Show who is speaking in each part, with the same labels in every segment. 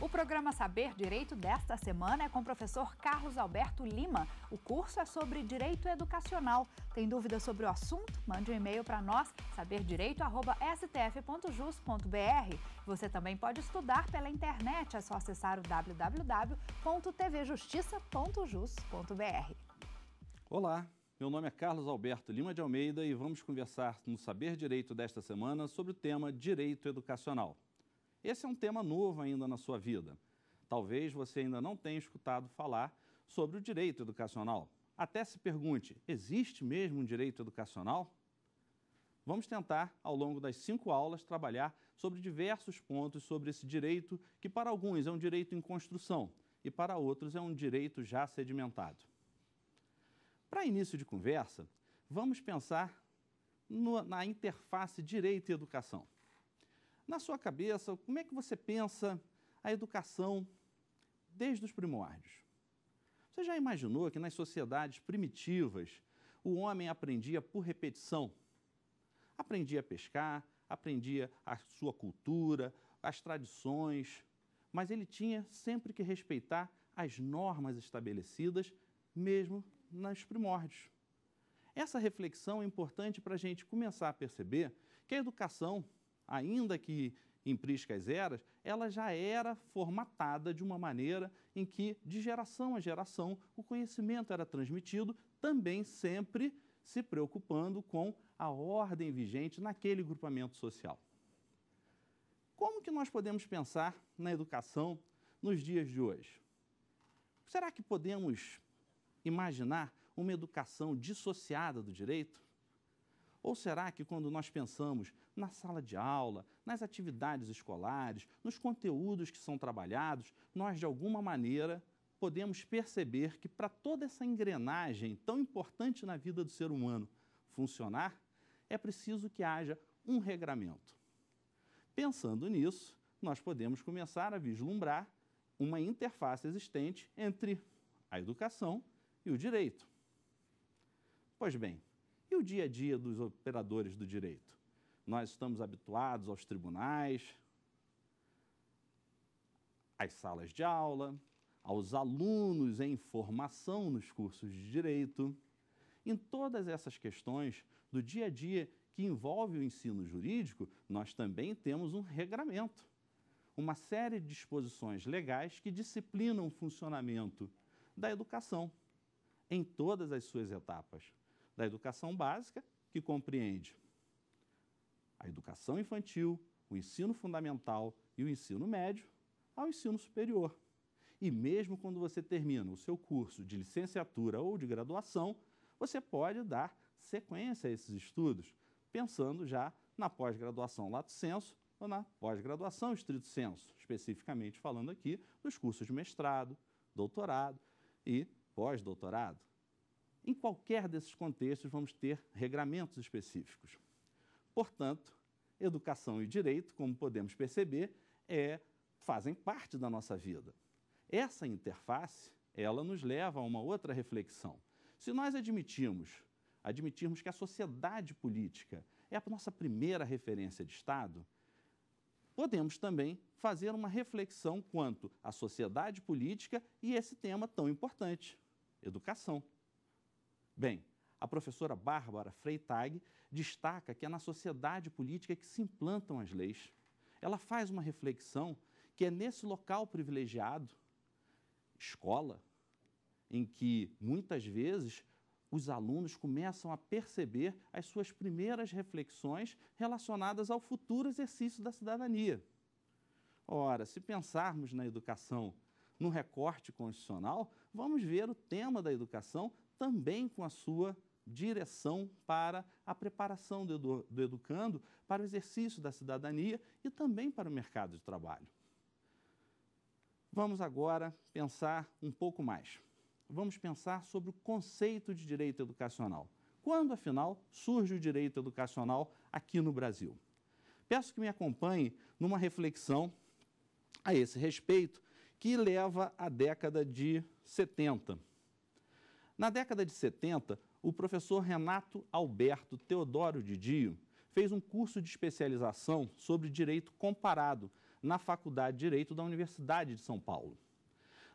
Speaker 1: O programa Saber Direito desta semana é com o professor Carlos Alberto Lima. O curso é sobre direito educacional. Tem dúvidas sobre o assunto? Mande um e-mail para nós, saberdireito.stf.jus.br. Você também pode estudar pela internet, é só acessar o www.tvjustiça.jus.br. Olá, meu nome é Carlos Alberto Lima de Almeida e vamos conversar no Saber Direito desta semana sobre o tema Direito Educacional. Esse é um tema novo ainda na sua vida. Talvez você ainda não tenha escutado falar sobre o direito educacional. Até se pergunte: existe mesmo um direito educacional? Vamos tentar, ao longo das cinco aulas, trabalhar sobre diversos pontos sobre esse direito, que para alguns é um direito em construção e para outros é um direito já sedimentado. Para início de conversa, vamos pensar no, na interface direito e educação. Na sua cabeça, como é que você pensa a educação desde os primórdios? Você já imaginou que nas sociedades primitivas o homem aprendia por repetição? Aprendia a pescar, aprendia a sua cultura, as tradições, mas ele tinha sempre que respeitar as normas estabelecidas, mesmo nos primórdios. Essa reflexão é importante para a gente começar a perceber que a educação ainda que em priscas eras, ela já era formatada de uma maneira em que, de geração a geração, o conhecimento era transmitido, também sempre se preocupando com a ordem vigente naquele grupamento social. Como que nós podemos pensar na educação nos dias de hoje? Será que podemos imaginar uma educação dissociada do direito? Ou será que quando nós pensamos na sala de aula, nas atividades escolares, nos conteúdos que são trabalhados, nós de alguma maneira podemos perceber que para toda essa engrenagem tão importante na vida do ser humano funcionar, é preciso que haja um regramento. Pensando nisso, nós podemos começar a vislumbrar uma interface existente entre a educação e o direito. Pois bem, e o dia a dia dos operadores do direito? Nós estamos habituados aos tribunais, às salas de aula, aos alunos em formação nos cursos de direito. Em todas essas questões do dia a dia que envolve o ensino jurídico, nós também temos um regramento, uma série de disposições legais que disciplinam o funcionamento da educação em todas as suas etapas da educação básica, que compreende a educação infantil, o ensino fundamental e o ensino médio, ao ensino superior. E mesmo quando você termina o seu curso de licenciatura ou de graduação, você pode dar sequência a esses estudos, pensando já na pós-graduação lato senso ou na pós-graduação estrito senso, especificamente falando aqui dos cursos de mestrado, doutorado e pós-doutorado. Em qualquer desses contextos, vamos ter regramentos específicos. Portanto, educação e direito, como podemos perceber, é, fazem parte da nossa vida. Essa interface, ela nos leva a uma outra reflexão. Se nós admitirmos, admitirmos que a sociedade política é a nossa primeira referência de Estado, podemos também fazer uma reflexão quanto à sociedade política e esse tema tão importante, educação. Bem, a professora Bárbara Freitag destaca que é na sociedade política que se implantam as leis. Ela faz uma reflexão que é nesse local privilegiado, escola, em que muitas vezes os alunos começam a perceber as suas primeiras reflexões relacionadas ao futuro exercício da cidadania. Ora, se pensarmos na educação no recorte constitucional, vamos ver o tema da educação também com a sua direção para a preparação do, do educando, para o exercício da cidadania e também para o mercado de trabalho. Vamos agora pensar um pouco mais. Vamos pensar sobre o conceito de direito educacional. Quando, afinal, surge o direito educacional aqui no Brasil? Peço que me acompanhe numa reflexão a esse respeito que leva à década de 70. Na década de 70, o professor Renato Alberto Teodoro Didio fez um curso de especialização sobre direito comparado na Faculdade de Direito da Universidade de São Paulo.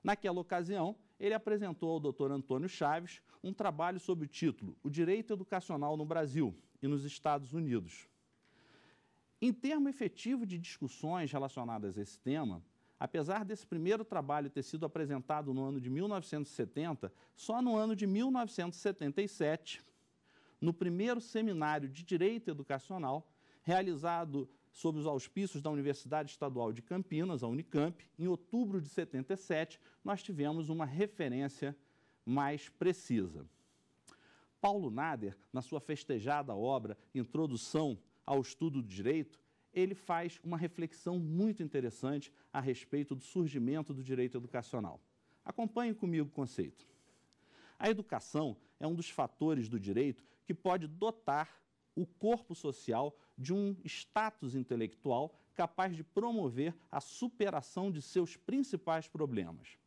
Speaker 1: Naquela ocasião, ele apresentou ao Dr. Antônio Chaves um trabalho sob o título O Direito Educacional no Brasil e nos Estados Unidos. Em termo efetivo de discussões relacionadas a esse tema, Apesar desse primeiro trabalho ter sido apresentado no ano de 1970, só no ano de 1977, no primeiro seminário de Direito Educacional, realizado sob os auspícios da Universidade Estadual de Campinas, a Unicamp, em outubro de 77, nós tivemos uma referência mais precisa. Paulo Nader, na sua festejada obra Introdução ao Estudo do Direito, ele faz uma reflexão muito interessante a respeito do surgimento do direito educacional. Acompanhe comigo o conceito. A educação é um dos fatores do direito que pode dotar o corpo social de um status intelectual capaz de promover a superação de seus principais problemas.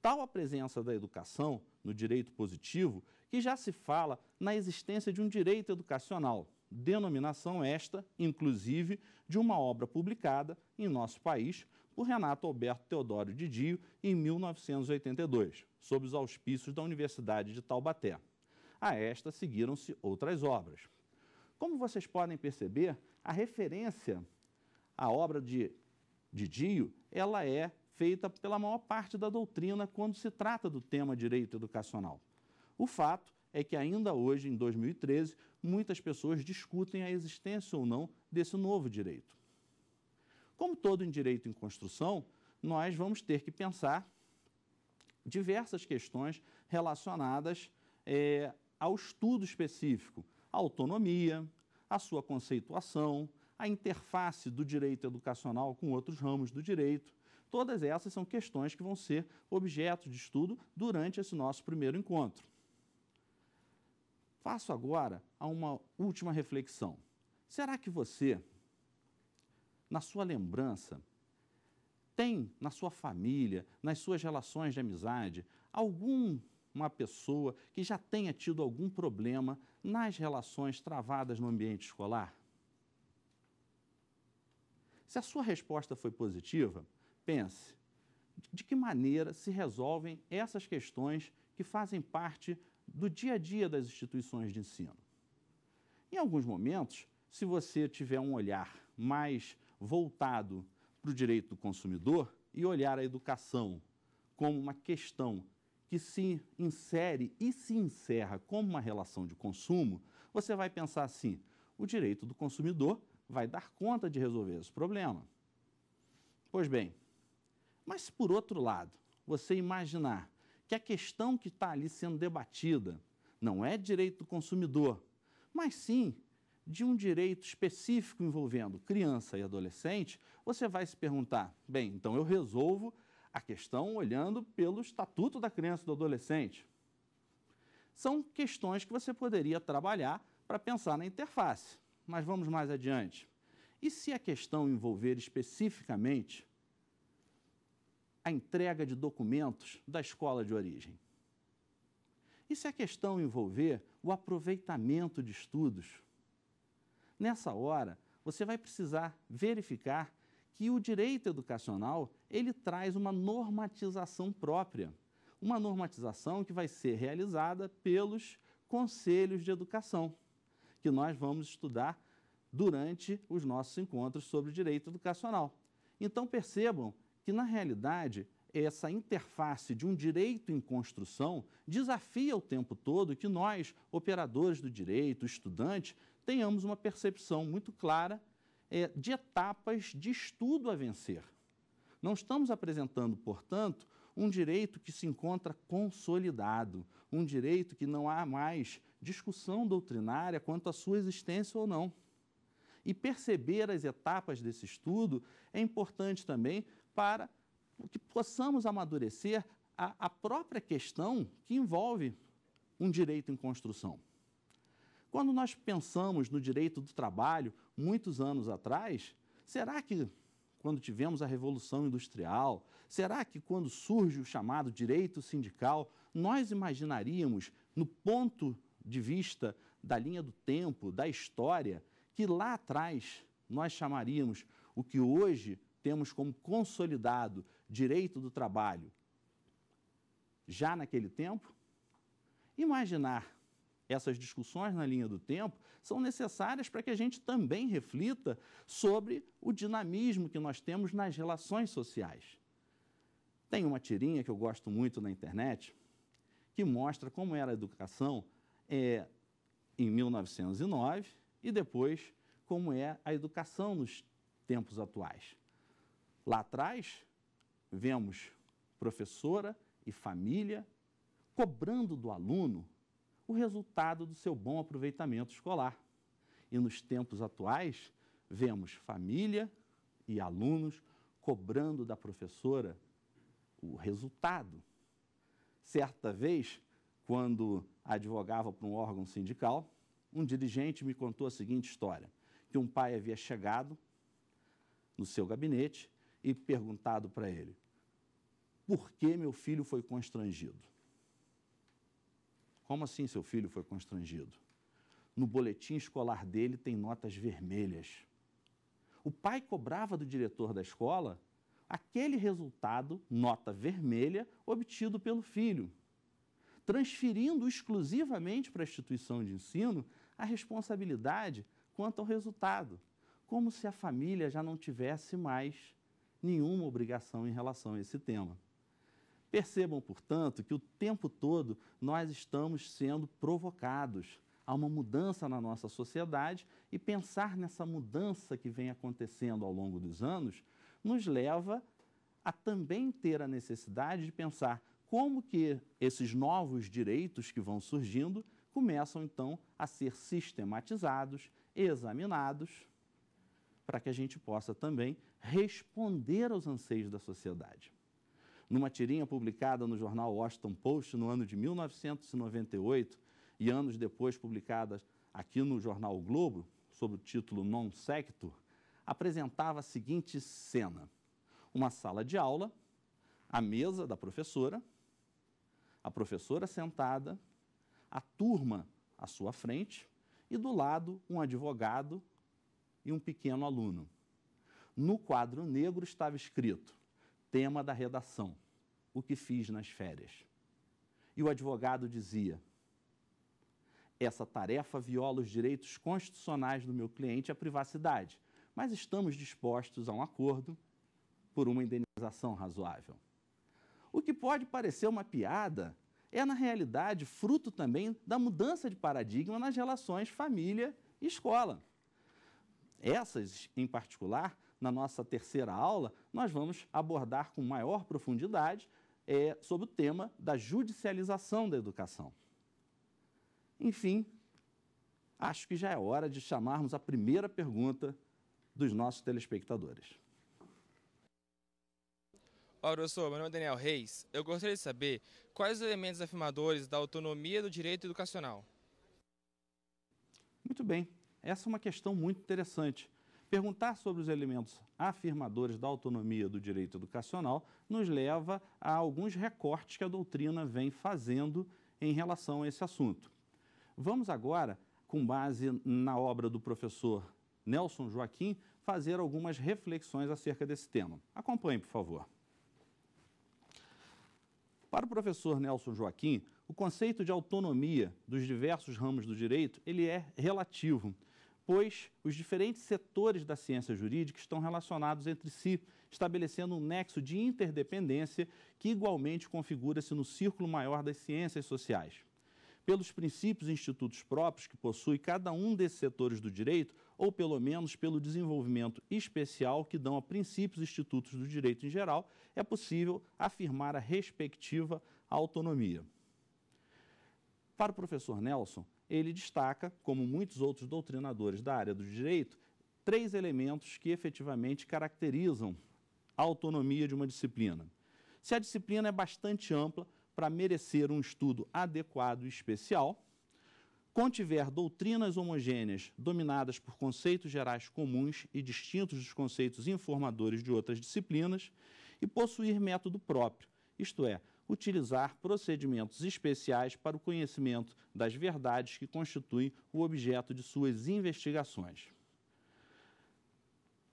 Speaker 1: Tal a presença da educação no direito positivo que já se fala na existência de um direito educacional, denominação esta, inclusive, de uma obra publicada em nosso país por Renato Alberto Teodoro Didio em 1982, sob os auspícios da Universidade de Taubaté. A esta seguiram-se outras obras. Como vocês podem perceber, a referência à obra de Didio, ela é feita pela maior parte da doutrina quando se trata do tema direito educacional. O fato é que ainda hoje, em 2013, muitas pessoas discutem a existência ou não desse novo direito. Como todo em direito em construção, nós vamos ter que pensar diversas questões relacionadas é, ao estudo específico, a autonomia, a sua conceituação, a interface do direito educacional com outros ramos do direito. Todas essas são questões que vão ser objeto de estudo durante esse nosso primeiro encontro. Faço agora a uma última reflexão. Será que você, na sua lembrança, tem na sua família, nas suas relações de amizade, alguma pessoa que já tenha tido algum problema nas relações travadas no ambiente escolar? Se a sua resposta foi positiva, pense de que maneira se resolvem essas questões que fazem parte do dia a dia das instituições de ensino. Em alguns momentos, se você tiver um olhar mais voltado para o direito do consumidor e olhar a educação como uma questão que se insere e se encerra como uma relação de consumo, você vai pensar assim: o direito do consumidor vai dar conta de resolver esse problema. Pois bem, mas por outro lado, você imaginar que a questão que está ali sendo debatida não é direito do consumidor, mas sim de um direito específico envolvendo criança e adolescente, você vai se perguntar: bem, então eu resolvo a questão olhando pelo Estatuto da Criança e do Adolescente. São questões que você poderia trabalhar para pensar na interface, mas vamos mais adiante. E se a questão envolver especificamente a entrega de documentos da escola de origem? E se a questão envolver o aproveitamento de estudos? Nessa hora, você vai precisar verificar que o direito educacional ele traz uma normatização própria, uma normatização que vai ser realizada pelos conselhos de educação, que nós vamos estudar durante os nossos encontros sobre direito educacional. Então percebam que, na realidade, essa interface de um direito em construção desafia o tempo todo que nós, operadores do direito, estudantes, tenhamos uma percepção muito clara é, de etapas de estudo a vencer. Não estamos apresentando, portanto, um direito que se encontra consolidado, um direito que não há mais discussão doutrinária quanto à sua existência ou não. E perceber as etapas desse estudo é importante também para que possamos amadurecer a, a própria questão que envolve um direito em construção. Quando nós pensamos no direito do trabalho, muitos anos atrás, será que quando tivemos a Revolução Industrial, será que quando surge o chamado direito sindical, nós imaginaríamos, no ponto de vista da linha do tempo, da história, que lá atrás nós chamaríamos o que hoje temos como consolidado direito do trabalho já naquele tempo, imaginar essas discussões na linha do tempo são necessárias para que a gente também reflita sobre o dinamismo que nós temos nas relações sociais. Tem uma tirinha que eu gosto muito na internet que mostra como era a educação é, em 1909 e depois como é a educação nos tempos atuais. Lá atrás, vemos professora e família cobrando do aluno o resultado do seu bom aproveitamento escolar. E nos tempos atuais, vemos família e alunos cobrando da professora o resultado. Certa vez, quando advogava para um órgão sindical, um dirigente me contou a seguinte história: que um pai havia chegado no seu gabinete e perguntado para ele: por que meu filho foi constrangido? Como assim seu filho foi constrangido? No boletim escolar dele tem notas vermelhas. O pai cobrava do diretor da escola aquele resultado, nota vermelha, obtido pelo filho, transferindo exclusivamente para a instituição de ensino a responsabilidade quanto ao resultado, como se a família já não tivesse mais nenhuma obrigação em relação a esse tema. Percebam, portanto, que o tempo todo nós estamos sendo provocados a uma mudança na nossa sociedade e pensar nessa mudança que vem acontecendo ao longo dos anos nos leva a também ter a necessidade de pensar como que esses novos direitos que vão surgindo começam então a ser sistematizados, examinados para que a gente possa também responder aos anseios da sociedade. Numa tirinha publicada no jornal Washington Post no ano de 1998 e anos depois publicada aqui no jornal o Globo, sob o título Non Sector, apresentava a seguinte cena: uma sala de aula, a mesa da professora, a professora sentada, a turma à sua frente e do lado um advogado e um pequeno aluno. No quadro negro estava escrito: tema da redação, o que fiz nas férias. E o advogado dizia: essa tarefa viola os direitos constitucionais do meu cliente à privacidade, mas estamos dispostos a um acordo por uma indenização razoável. O que pode parecer uma piada é, na realidade, fruto também da mudança de paradigma nas relações família e escola. Essas, em particular, na nossa terceira aula, nós vamos abordar com maior profundidade é, sobre o tema da judicialização da educação. Enfim, acho que já é hora de chamarmos a primeira pergunta dos nossos telespectadores. Olá, professor. Meu nome é Daniel Reis. Eu gostaria de saber quais os elementos afirmadores da autonomia do direito educacional. Muito bem. Essa é uma questão muito interessante. Perguntar sobre os elementos afirmadores da autonomia do direito educacional nos leva a alguns recortes que a doutrina vem fazendo em relação a esse assunto. Vamos agora, com base na obra do professor Nelson Joaquim, fazer algumas reflexões acerca desse tema. Acompanhe, por favor. Para o professor Nelson Joaquim, o conceito de autonomia dos diversos ramos do direito, ele é relativo pois os diferentes setores da ciência jurídica estão relacionados entre si, estabelecendo um nexo de interdependência que igualmente configura-se no círculo maior das ciências sociais. Pelos princípios e institutos próprios que possui cada um desses setores do direito, ou pelo menos pelo desenvolvimento especial que dão a princípios e institutos do direito em geral, é possível afirmar a respectiva autonomia. Para o professor Nelson, ele destaca, como muitos outros doutrinadores da área do direito, três elementos que efetivamente caracterizam a autonomia de uma disciplina. Se a disciplina é bastante ampla para merecer um estudo adequado e especial, contiver doutrinas homogêneas dominadas por conceitos gerais comuns e distintos dos conceitos informadores de outras disciplinas, e possuir método próprio, isto é, utilizar procedimentos especiais para o conhecimento das verdades que constituem o objeto de suas investigações.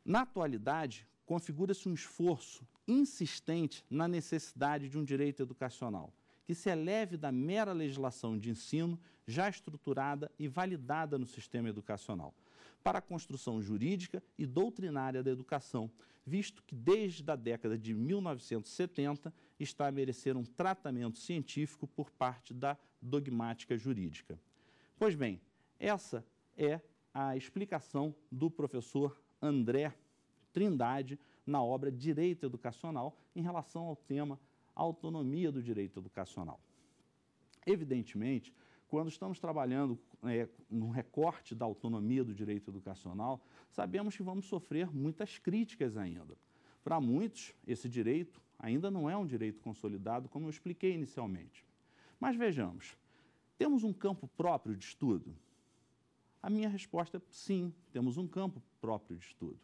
Speaker 1: Na atualidade, configura-se um esforço insistente na necessidade de um direito educacional que se eleve da mera legislação de ensino já estruturada e validada no sistema educacional, para a construção jurídica e doutrinária da educação, visto que desde a década de 1970 está a merecer um tratamento científico por parte da dogmática jurídica. Pois bem, essa é a explicação do professor André Trindade na obra Direito Educacional em relação ao tema autonomia do direito educacional. Evidentemente, quando estamos trabalhando é, no recorte da autonomia do direito educacional, sabemos que vamos sofrer muitas críticas ainda. Para muitos, esse direito Ainda não é um direito consolidado, como eu expliquei inicialmente. Mas vejamos, temos um campo próprio de estudo? A minha resposta é sim, temos um campo próprio de estudo.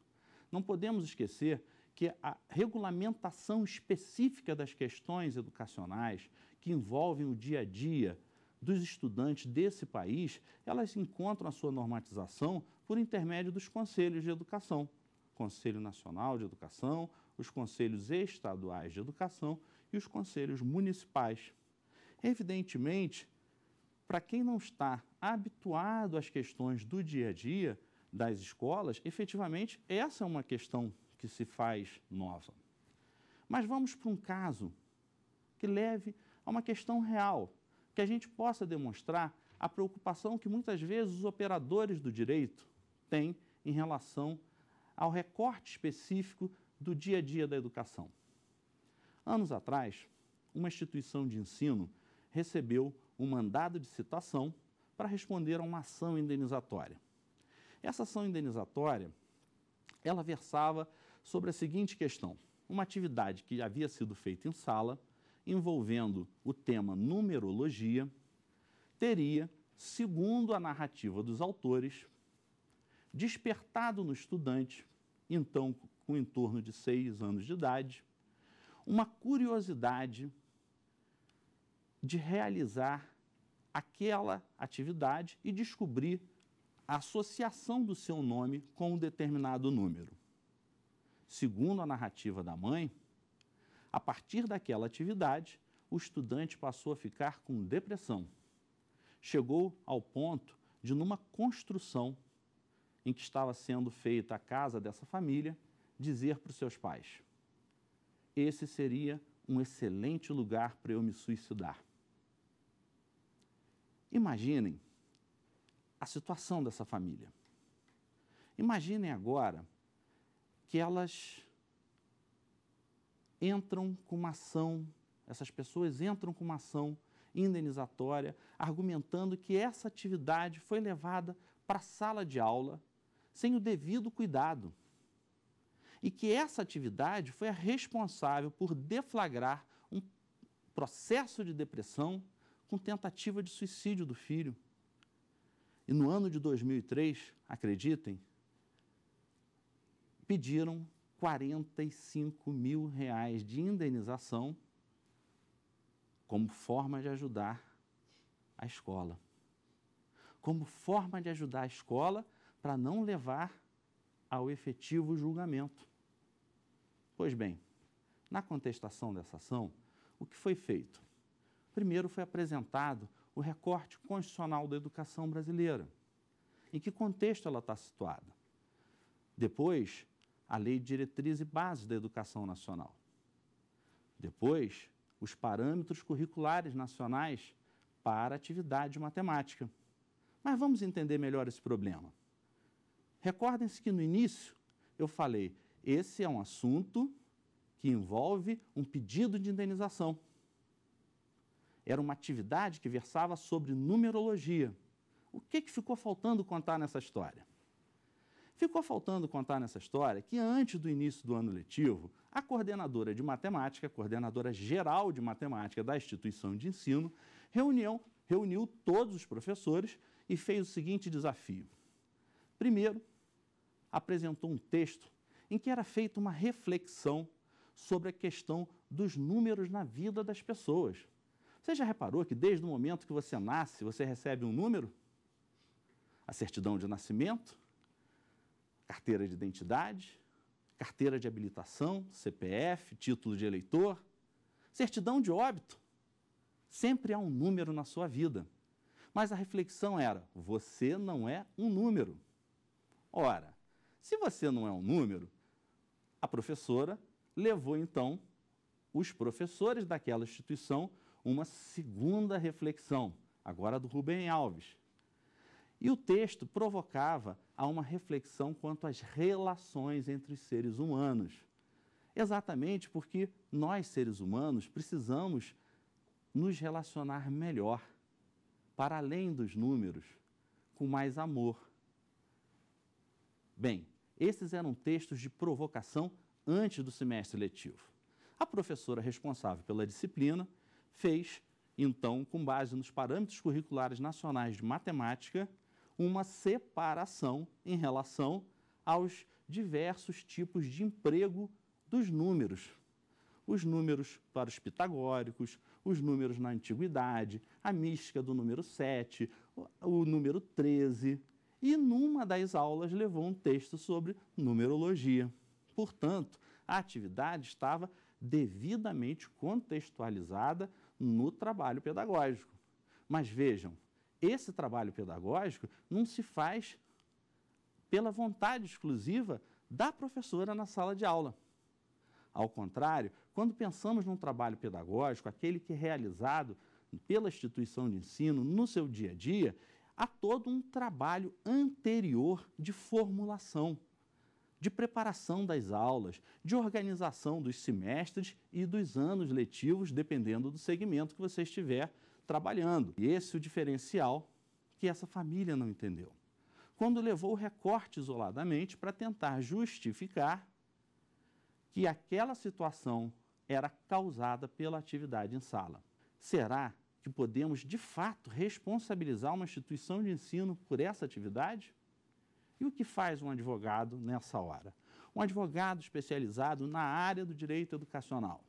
Speaker 1: Não podemos esquecer que a regulamentação específica das questões educacionais que envolvem o dia a dia dos estudantes desse país, elas encontram a sua normatização por intermédio dos conselhos de educação. Conselho Nacional de Educação, os conselhos estaduais de educação e os conselhos municipais. Evidentemente, para quem não está habituado às questões do dia a dia das escolas, efetivamente essa é uma questão que se faz nova. Mas vamos para um caso que leve a uma questão real, que a gente possa demonstrar a preocupação que muitas vezes os operadores do direito têm em relação ao recorte específico do dia a dia da educação. Anos atrás, uma instituição de ensino recebeu um mandado de citação para responder a uma ação indenizatória. Essa ação indenizatória, ela versava sobre a seguinte questão: uma atividade que havia sido feita em sala, envolvendo o tema numerologia, teria, segundo a narrativa dos autores, despertado no estudante, então com em torno de seis anos de idade, uma curiosidade de realizar aquela atividade e descobrir a associação do seu nome com um determinado número. Segundo a narrativa da mãe, a partir daquela atividade, o estudante passou a ficar com depressão. Chegou ao ponto de, numa construção em que estava sendo feita a casa dessa família, dizer para os seus pais: esse seria um excelente lugar para eu me suicidar. Imaginem a situação dessa família. Imaginem agora que elas entram com uma ação, essas pessoas entram com uma ação indenizatória, argumentando que essa atividade foi levada para a sala de aula sem o devido cuidado e que essa atividade foi a responsável por deflagrar um processo de depressão com tentativa de suicídio do filho. E no ano de 2003, acreditem, pediram 45 mil reais de indenização como forma de ajudar a escola. Como forma de ajudar a escola para não levar ao efetivo julgamento. Pois bem, na contestação dessa ação, o que foi feito? Primeiro foi apresentado o recorte constitucional da educação brasileira. Em que contexto ela está situada? Depois, a Lei de Diretriz e Bases da Educação Nacional. Depois, os parâmetros curriculares nacionais para atividade matemática. Mas vamos entender melhor esse problema. Recordem-se que no início eu falei esse é um assunto que envolve um pedido de indenização. Era uma atividade que versava sobre numerologia. O que, que ficou faltando contar nessa história? Ficou faltando contar nessa história que antes do início do ano letivo, a coordenadora de matemática, coordenadora geral de matemática da instituição de ensino, reunião, reuniu todos os professores e fez o seguinte desafio. Primeiro, apresentou um texto em que era feita uma reflexão sobre a questão dos números na vida das pessoas. Você já reparou que desde o momento que você nasce, você recebe um número? A certidão de nascimento, carteira de identidade, carteira de habilitação, CPF, título de eleitor, certidão de óbito. Sempre há um número na sua vida. Mas a reflexão era: você não é um número. Ora, se você não é um número, a professora levou então os professores daquela instituição uma segunda reflexão, agora do Rubem Alves. E o texto provocava a uma reflexão quanto às relações entre os seres humanos. Exatamente porque nós, seres humanos, precisamos nos relacionar melhor, para além dos números, com mais amor. Bem, esses eram textos de provocação antes do semestre letivo. A professora responsável pela disciplina fez, então, com base nos parâmetros curriculares nacionais de matemática, uma separação em relação aos diversos tipos de emprego dos números. Os números para os pitagóricos, os números na antiguidade, a mística do número 7, o número 13, e numa das aulas levou um texto sobre numerologia. Portanto, a atividade estava devidamente contextualizada no trabalho pedagógico. Mas vejam, esse trabalho pedagógico não se faz pela vontade exclusiva da professora na sala de aula. Ao contrário, quando pensamos num trabalho pedagógico, aquele que é realizado pela instituição de ensino no seu dia a dia, há todo um trabalho anterior de formulação, de preparação das aulas, de organização dos semestres e dos anos letivos, dependendo do segmento que você estiver trabalhando. E esse é o diferencial que essa família não entendeu. Quando levou o recorte isoladamente para tentar justificar que aquela situação era causada pela atividade em sala. Será que podemos, de fato, responsabilizar uma instituição de ensino por essa atividade? E o que faz um advogado nessa hora? Um advogado especializado na área do direito educacional.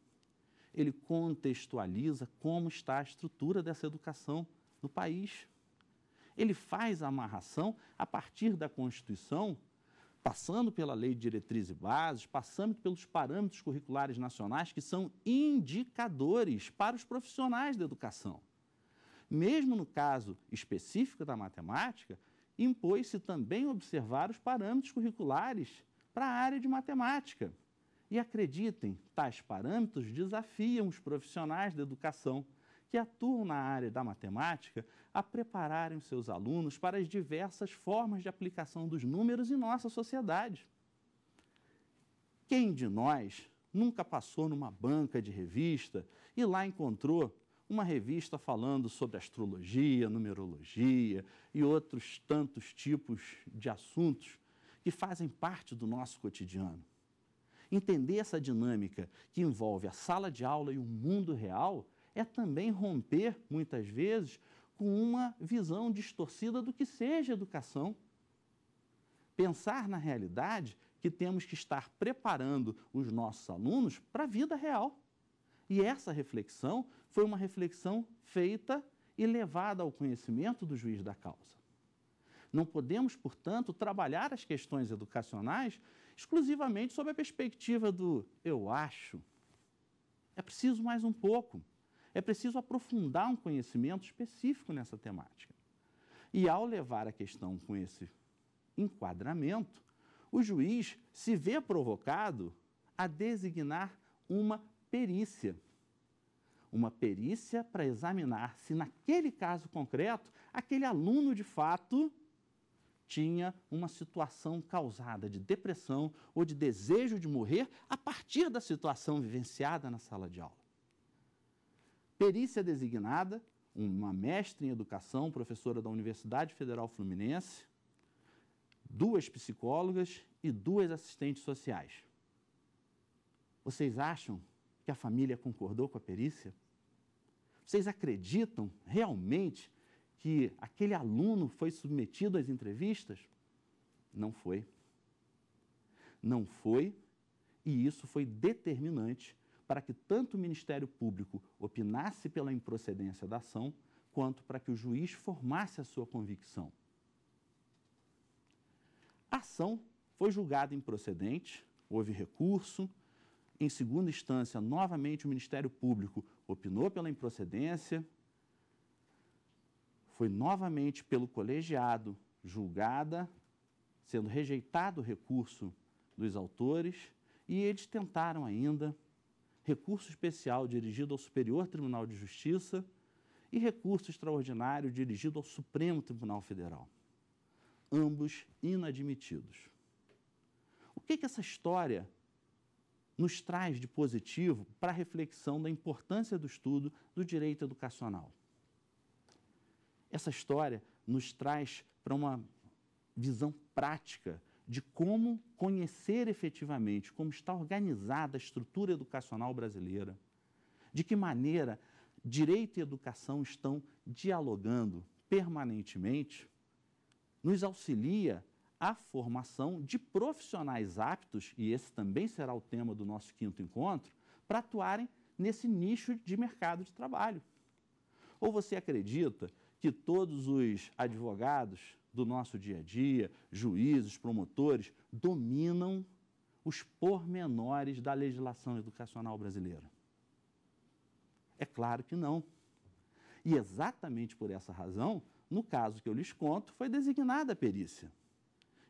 Speaker 1: Ele contextualiza como está a estrutura dessa educação no país. Ele faz a amarração a partir da Constituição passando pela lei de diretrizes e bases, passando pelos parâmetros curriculares nacionais, que são indicadores para os profissionais da educação. Mesmo no caso específico da matemática, impôs-se também observar os parâmetros curriculares para a área de matemática. E acreditem, tais parâmetros desafiam os profissionais da educação que atuam na área da matemática a prepararem seus alunos para as diversas formas de aplicação dos números em nossa sociedade. Quem de nós nunca passou numa banca de revista e lá encontrou uma revista falando sobre astrologia, numerologia e outros tantos tipos de assuntos que fazem parte do nosso cotidiano? Entender essa dinâmica que envolve a sala de aula e o mundo real é também romper, muitas vezes, com uma visão distorcida do que seja educação. Pensar na realidade que temos que estar preparando os nossos alunos para a vida real. E essa reflexão foi uma reflexão feita e levada ao conhecimento do juiz da causa. Não podemos, portanto, trabalhar as questões educacionais exclusivamente sob a perspectiva do eu acho. É preciso mais um pouco é preciso aprofundar um conhecimento específico nessa temática. E ao levar a questão com esse enquadramento, o juiz se vê provocado a designar uma perícia. Uma perícia para examinar se, naquele caso concreto, aquele aluno de fato tinha uma situação causada de depressão ou de desejo de morrer a partir da situação vivenciada na sala de aula. Perícia designada, uma mestre em educação, professora da Universidade Federal Fluminense, duas psicólogas e duas assistentes sociais. Vocês acham que a família concordou com a perícia? Vocês acreditam realmente que aquele aluno foi submetido às entrevistas? Não foi. Não foi, e isso foi determinante para que tanto o Ministério Público opinasse pela improcedência da ação, quanto para que o juiz formasse a sua convicção. A ação foi julgada improcedente, houve recurso. Em segunda instância, novamente, o Ministério Público opinou pela improcedência. Foi novamente pelo colegiado julgada, sendo rejeitado o recurso dos autores, e eles tentaram ainda recurso especial dirigido ao Superior Tribunal de Justiça e recurso extraordinário dirigido ao Supremo Tribunal Federal. Ambos inadmitidos. O que, que essa história nos traz de positivo para a reflexão da importância do estudo do direito educacional? Essa história nos traz para uma visão prática de como conhecer efetivamente como está organizada a estrutura educacional brasileira, de que maneira direito e educação estão dialogando permanentemente, nos auxilia a formação de profissionais aptos, e esse também será o tema do nosso quinto encontro, para atuarem nesse nicho de mercado de trabalho. Ou você acredita que todos os advogados do nosso dia a dia, juízes, promotores, dominam os pormenores da legislação educacional brasileira? É claro que não. E exatamente por essa razão, no caso que eu lhes conto, foi designada a perícia.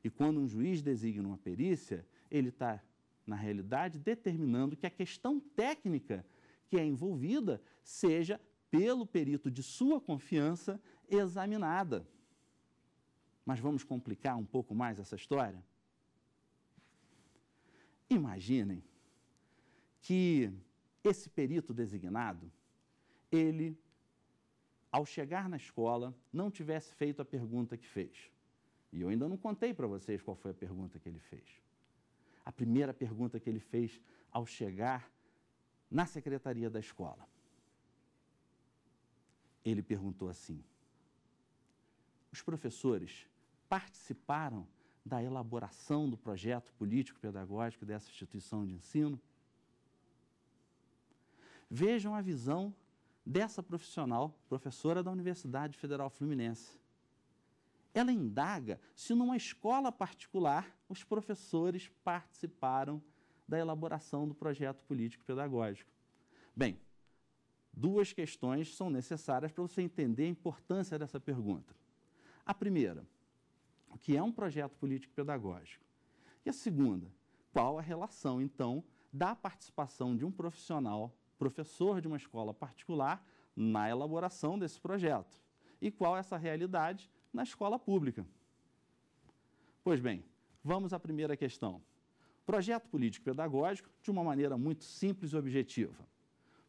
Speaker 1: E quando um juiz designa uma perícia, ele está, na realidade, determinando que a questão técnica que é envolvida seja, pelo perito de sua confiança, examinada. Mas vamos complicar um pouco mais essa história? Imaginem que esse perito designado, ele, ao chegar na escola, não tivesse feito a pergunta que fez. E eu ainda não contei para vocês qual foi a pergunta que ele fez. A primeira pergunta que ele fez ao chegar na secretaria da escola. Ele perguntou assim: Os professores participaram da elaboração do projeto político-pedagógico dessa instituição de ensino? Vejam a visão dessa profissional, professora da Universidade Federal Fluminense. Ela indaga se numa escola particular os professores participaram da elaboração do projeto político-pedagógico. Bem, duas questões são necessárias para você entender a importância dessa pergunta. A primeira, o que é um projeto político-pedagógico. E a segunda, qual a relação, então, da participação de um profissional, professor de uma escola particular, na elaboração desse projeto? E qual é essa realidade na escola pública? Pois bem, vamos à primeira questão. Projeto político-pedagógico de uma maneira muito simples e objetiva.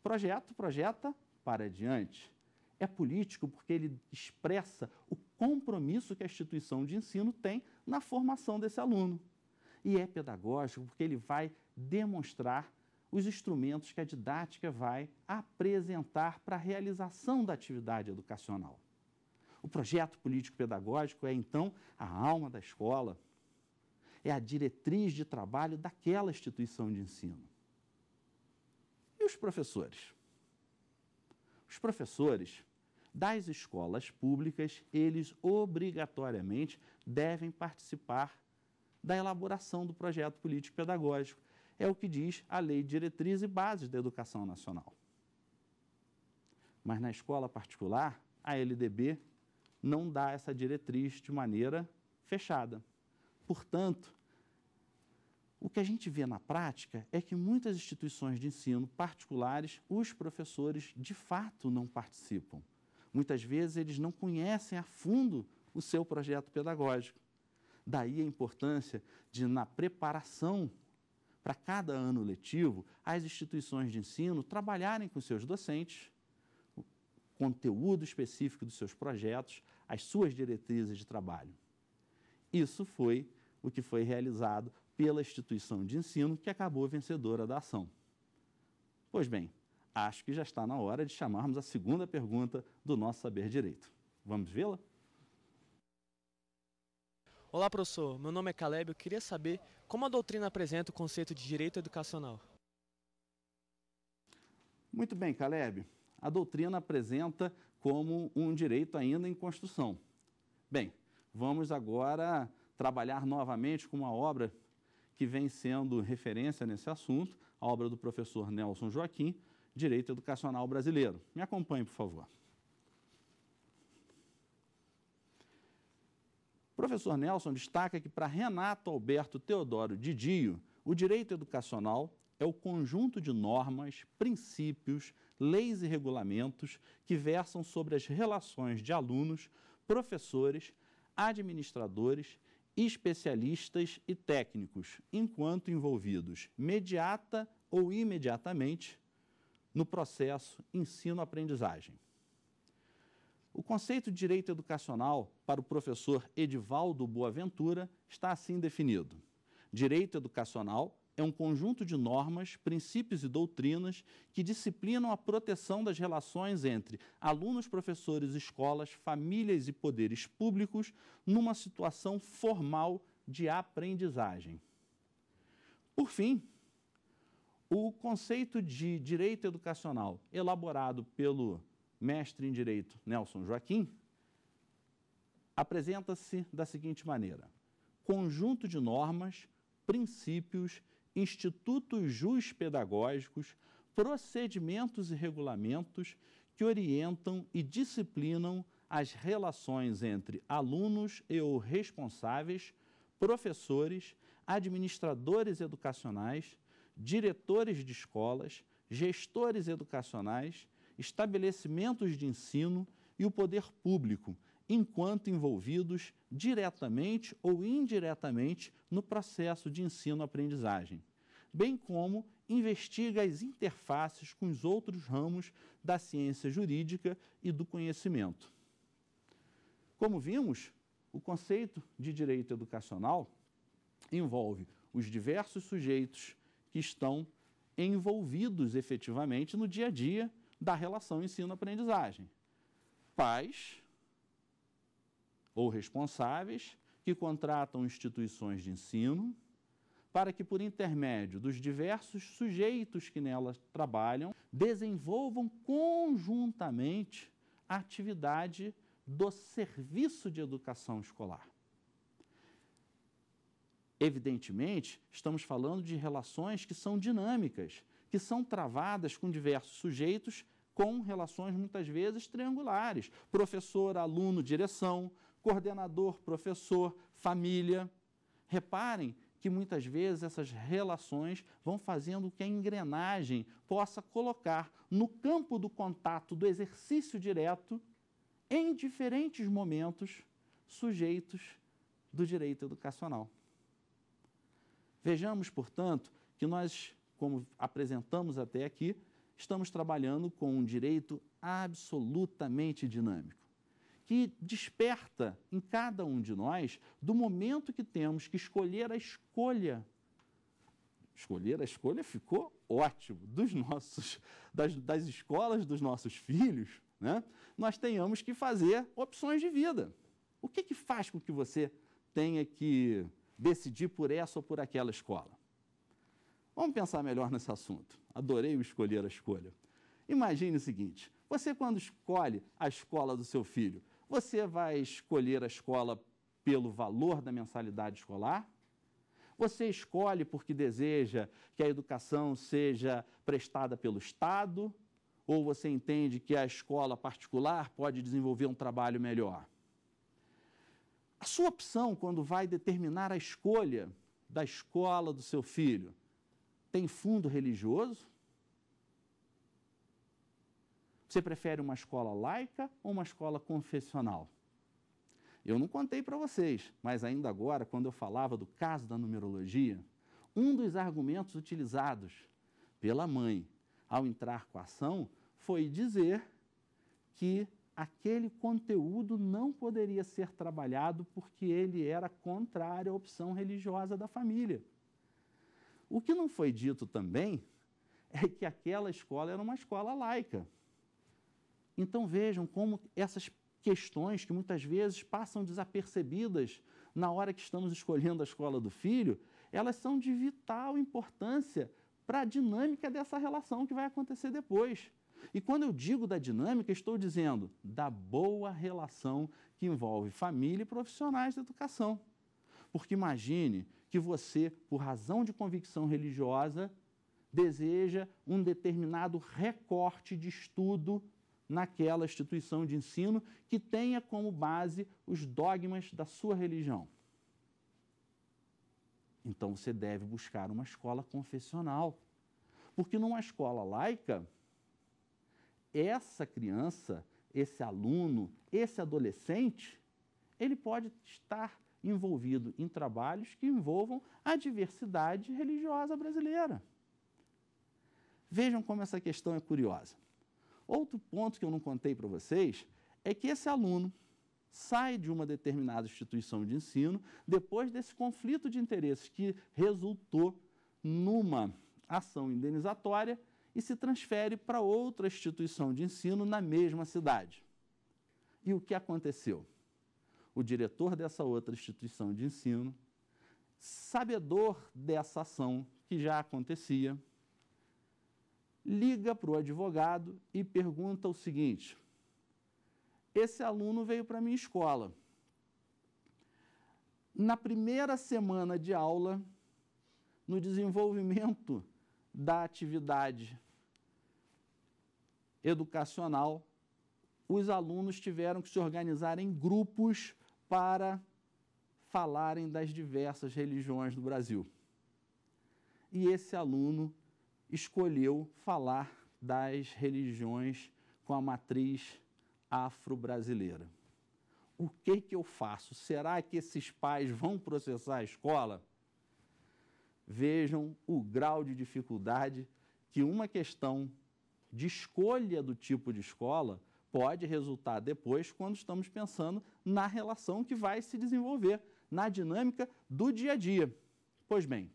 Speaker 1: Projeto projeta para adiante. É político porque ele expressa o compromisso que a instituição de ensino tem na formação desse aluno. E é pedagógico porque ele vai demonstrar os instrumentos que a didática vai apresentar para a realização da atividade educacional. O projeto político-pedagógico é, então, a alma da escola, é a diretriz de trabalho daquela instituição de ensino. E os professores? Os professores das escolas públicas, eles obrigatoriamente devem participar da elaboração do projeto político-pedagógico. É o que diz a Lei de Diretriz e Bases da Educação Nacional. Mas na escola particular, a LDB não dá essa diretriz de maneira fechada. Portanto, o que a gente vê na prática é que muitas instituições de ensino particulares, os professores de fato não participam. Muitas vezes eles não conhecem a fundo o seu projeto pedagógico. Daí a importância de, na preparação para cada ano letivo, as instituições de ensino trabalharem com seus docentes o conteúdo específico dos seus projetos, as suas diretrizes de trabalho. Isso foi o que foi realizado pela instituição de ensino que acabou vencedora da ação. Pois bem, acho que já está na hora de chamarmos a segunda pergunta do nosso Saber Direito. Vamos vê-la? Olá, professor. Meu nome é Caleb. Eu queria saber como a doutrina apresenta o conceito de direito educacional. Muito bem, Caleb. A doutrina apresenta como um direito ainda em construção. Bem, vamos agora trabalhar novamente com uma obra que vem sendo referência nesse assunto, a obra do professor Nelson Joaquim, direito educacional brasileiro. Me acompanhe, por favor. O professor Nelson destaca que para Renato Alberto Teodoro Didio, o direito educacional é o conjunto de normas, princípios, leis e regulamentos que versam sobre as relações de alunos, professores, administradores, especialistas e técnicos, enquanto envolvidos, mediata ou imediatamente, no processo ensino-aprendizagem. O conceito de direito educacional para o professor Edivaldo Boaventura está assim definido: direito educacional é um conjunto de normas, princípios e doutrinas que disciplinam a proteção das relações entre alunos, professores, escolas, famílias e poderes públicos numa situação formal de aprendizagem. Por fim, o conceito de direito educacional, elaborado pelo mestre em direito Nelson Joaquim, apresenta-se da seguinte maneira: conjunto de normas, princípios, institutos pedagógicos, procedimentos e regulamentos que orientam e disciplinam as relações entre alunos e ou responsáveis, professores, administradores educacionais, diretores de escolas, gestores educacionais, estabelecimentos de ensino e o poder público, enquanto envolvidos diretamente ou indiretamente no processo de ensino-aprendizagem, bem como investiga as interfaces com os outros ramos da ciência jurídica e do conhecimento. Como vimos, o conceito de direito educacional envolve os diversos sujeitos que estão envolvidos efetivamente no dia a dia da relação ensino-aprendizagem. Pais ou responsáveis que contratam instituições de ensino para que, por intermédio dos diversos sujeitos que nelas trabalham, desenvolvam conjuntamente a atividade do serviço de educação escolar. Evidentemente, estamos falando de relações que são dinâmicas, que são travadas com diversos sujeitos, com relações muitas vezes triangulares: professor, aluno, direção, coordenador, professor, família. Reparem que muitas vezes essas relações vão fazendo que a engrenagem possa colocar no campo do contato, do exercício direto, em diferentes momentos, sujeitos do direito educacional. Vejamos, portanto, que nós, como apresentamos até aqui, estamos trabalhando com um direito absolutamente dinâmico, que desperta em cada um de nós, do momento que temos que escolher a escolha. Escolher a escolha ficou ótimo, dos nossos, das, das escolas dos nossos filhos, né? nós tenhamos que fazer opções de vida. O que, que faz com que você tenha que decidir por essa ou por aquela escola. Vamos pensar melhor nesse assunto. Adorei o escolher a escolha. Imagine o seguinte: você, quando escolhe a escola do seu filho, você vai escolher a escola pelo valor da mensalidade escolar? Você escolhe porque deseja que a educação seja prestada pelo Estado? Ou você entende que a escola particular pode desenvolver um trabalho melhor? A sua opção, quando vai determinar a escolha da escola do seu filho, tem fundo religioso? Você prefere uma escola laica ou uma escola confessional? Eu não contei para vocês, mas ainda agora, quando eu falava do caso da numerologia, um dos argumentos utilizados pela mãe ao entrar com a ação foi dizer que aquele conteúdo não poderia ser trabalhado porque ele era contrário à opção religiosa da família. O que não foi dito também é que aquela escola era uma escola laica. Então vejam como essas questões que muitas vezes passam desapercebidas na hora que estamos escolhendo a escola do filho, elas são de vital importância para a dinâmica dessa relação que vai acontecer depois. E quando eu digo da dinâmica, estou dizendo da boa relação que envolve família e profissionais da educação. Porque imagine que você, por razão de convicção religiosa, deseja um determinado recorte de estudo naquela instituição de ensino que tenha como base os dogmas da sua religião. Então você deve buscar uma escola confessional. Porque numa escola laica, essa criança, esse aluno, esse adolescente, ele pode estar envolvido em trabalhos que envolvam a diversidade religiosa brasileira. Vejam como essa questão é curiosa. Outro ponto que eu não contei para vocês é que esse aluno sai de uma determinada instituição de ensino depois desse conflito de interesses que resultou numa ação indenizatória e se transfere para outra instituição de ensino na mesma cidade. E o que aconteceu? O diretor dessa outra instituição de ensino, sabedor dessa ação que já acontecia, liga para o advogado e pergunta o seguinte: esse aluno veio para a minha escola. Na primeira semana de aula, no desenvolvimento da atividade educacional, os alunos tiveram que se organizar em grupos para falarem das diversas religiões do Brasil. E esse aluno escolheu falar das religiões com a matriz afro-brasileira. O que, que eu faço? Será que esses pais vão processar a escola? Vejam o grau de dificuldade que uma questão de escolha do tipo de escola pode resultar depois quando estamos pensando na relação que vai se desenvolver, na dinâmica do dia a dia. Pois bem,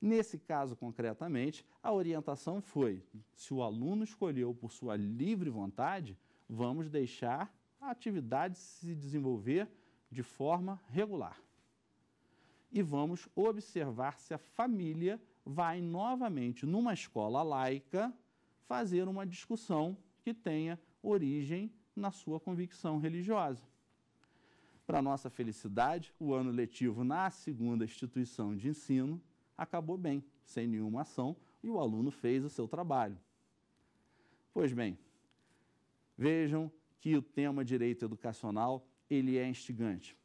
Speaker 1: nesse caso concretamente, a orientação foi: se o aluno escolheu por sua livre vontade, vamos deixar a atividade se desenvolver de forma regular. E vamos observar se a família vai novamente numa escola laica fazer uma discussão que tenha origem na sua convicção religiosa. Para nossa felicidade, o ano letivo na segunda instituição de ensino acabou bem, sem nenhuma ação, e o aluno fez o seu trabalho. Pois bem, vejam que o tema direito educacional, ele é instigante.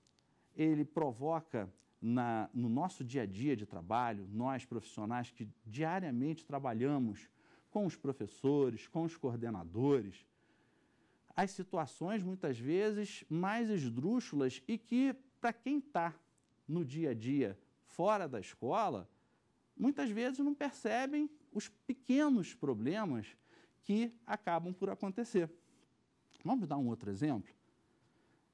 Speaker 1: Ele provoca na, no nosso dia a dia de trabalho, nós profissionais que diariamente trabalhamos com os professores, com os coordenadores, as situações muitas vezes mais esdrúxulas e que, para quem está no dia a dia fora da escola, muitas vezes não percebem os pequenos problemas que acabam por acontecer. Vamos dar um outro exemplo?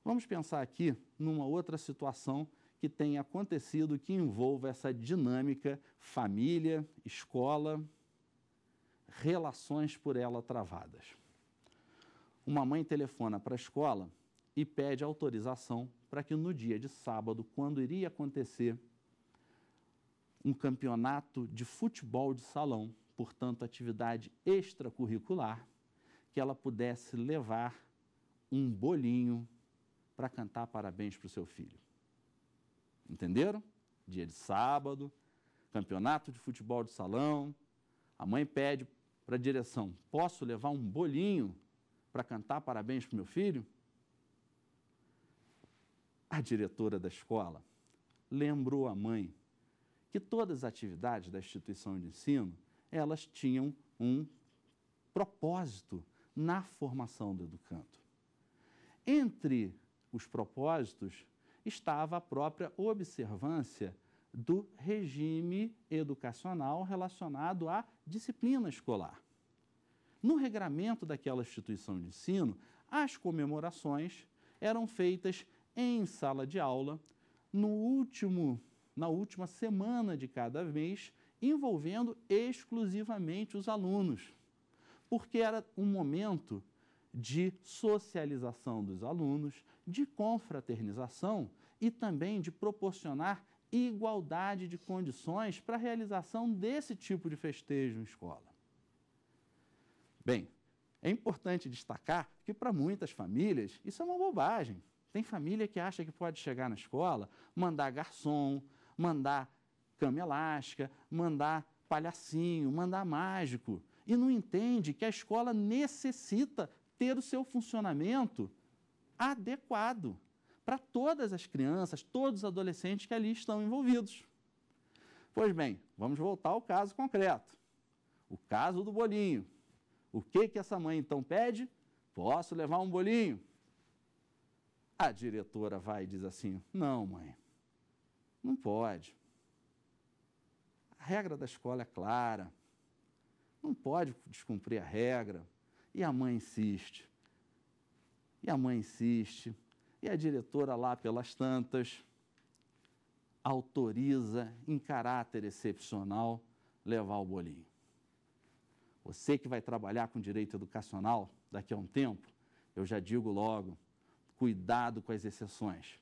Speaker 1: Vamos pensar aqui numa outra situação que tenha acontecido que envolva essa dinâmica família, escola, relações por ela travadas. Uma mãe telefona para a escola e pede autorização para que no dia de sábado, quando iria acontecer um campeonato de futebol de salão, portanto, atividade extracurricular, que ela pudesse levar um bolinho para cantar parabéns para o seu filho. Entenderam? Dia de sábado, campeonato de futebol de salão, a mãe pede para a direção: posso levar um bolinho para cantar parabéns para o meu filho? A diretora da escola lembrou à mãe que todas as atividades da instituição de ensino elas tinham um propósito na formação do educando. Entre os propósitos estava a própria observância do regime educacional relacionado à disciplina escolar. No regramento daquela instituição de ensino, as comemorações eram feitas em sala de aula, no último, na última semana de cada mês, envolvendo exclusivamente os alunos, porque era um momento de socialização dos alunos, de confraternização e também de proporcionar igualdade de condições para a realização desse tipo de festejo em escola. Bem, é importante destacar que para muitas famílias isso é uma bobagem. Tem família que acha que pode chegar na escola, mandar garçom, mandar cama elástica, mandar palhacinho, mandar mágico, e não entende que a escola necessita ter o seu funcionamento adequado para todas as crianças, todos os adolescentes que ali estão envolvidos. Pois bem, vamos voltar ao caso concreto. O caso do bolinho. O que, que essa mãe então pede? Posso levar um bolinho? A diretora vai e diz assim: Não, mãe, não pode. A regra da escola é clara. Não pode descumprir a regra. E a mãe insiste. E a mãe insiste. E a diretora, lá pelas tantas, autoriza, em caráter excepcional, levar o bolinho. Você que vai trabalhar com direito educacional daqui a um tempo, eu já digo logo, cuidado com as exceções.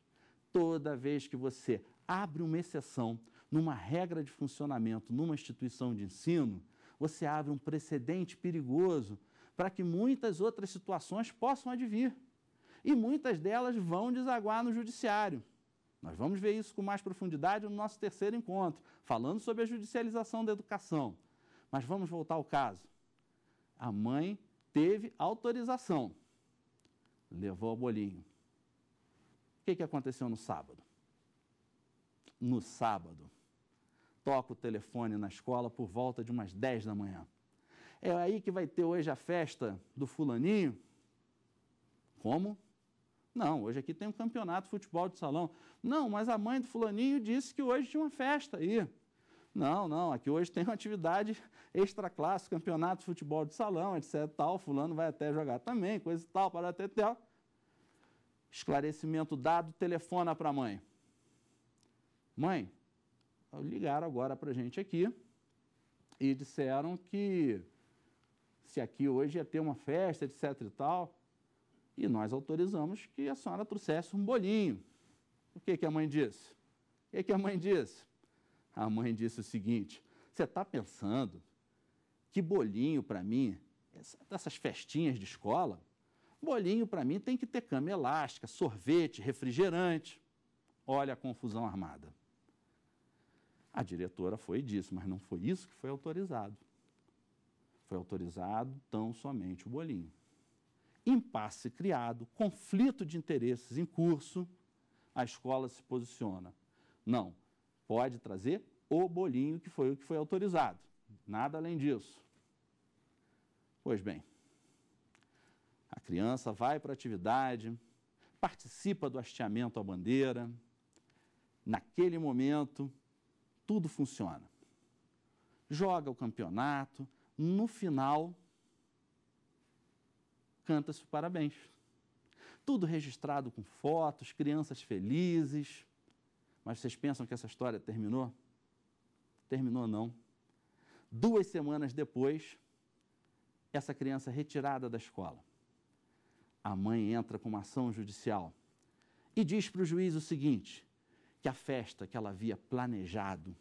Speaker 1: Toda vez que você abre uma exceção numa regra de funcionamento numa instituição de ensino, você abre um precedente perigoso para que muitas outras situações possam advir. E muitas delas vão desaguar no judiciário. Nós vamos ver isso com mais profundidade no nosso terceiro encontro, falando sobre a judicialização da educação. Mas vamos voltar ao caso. A mãe teve autorização, levou o bolinho. O que, que aconteceu no sábado? No sábado, toca o telefone na escola por volta de umas 10 da manhã. É aí que vai ter hoje a festa do fulaninho? Como? Não, hoje aqui tem um campeonato de futebol de salão. Não, mas a mãe do fulaninho disse que hoje tinha uma festa aí. Não, não, aqui hoje tem uma atividade extra-classe, campeonato de futebol de salão, etc. Tal, fulano vai até jogar também, coisa e tal, para até tal. Esclarecimento dado, telefona para a mãe. Mãe, ligaram agora para a gente aqui e disseram que se aqui hoje ia ter uma festa, etc e tal, e nós autorizamos que a senhora trouxesse um bolinho. O que, que a mãe disse? O que, que a mãe disse? A mãe disse o seguinte: Você está pensando que bolinho para mim, dessas festinhas de escola, bolinho para mim tem que ter cama elástica, sorvete, refrigerante. Olha a confusão armada. A diretora foi e disse, mas não foi isso que foi autorizado. Foi autorizado tão somente o bolinho. Impasse criado, conflito de interesses em curso, a escola se posiciona. Não, Pode trazer o bolinho que foi o que foi autorizado. Nada além disso. Pois bem, a criança vai para a atividade, participa do hasteamento à bandeira. Naquele momento, tudo funciona. Joga o campeonato, no final, canta-se parabéns. Tudo registrado com fotos, crianças felizes. Mas vocês pensam que essa história terminou? Terminou não. Duas semanas depois, essa criança é retirada da escola. A mãe entra com uma ação judicial e diz para o juiz o seguinte: que a festa que ela havia planejado,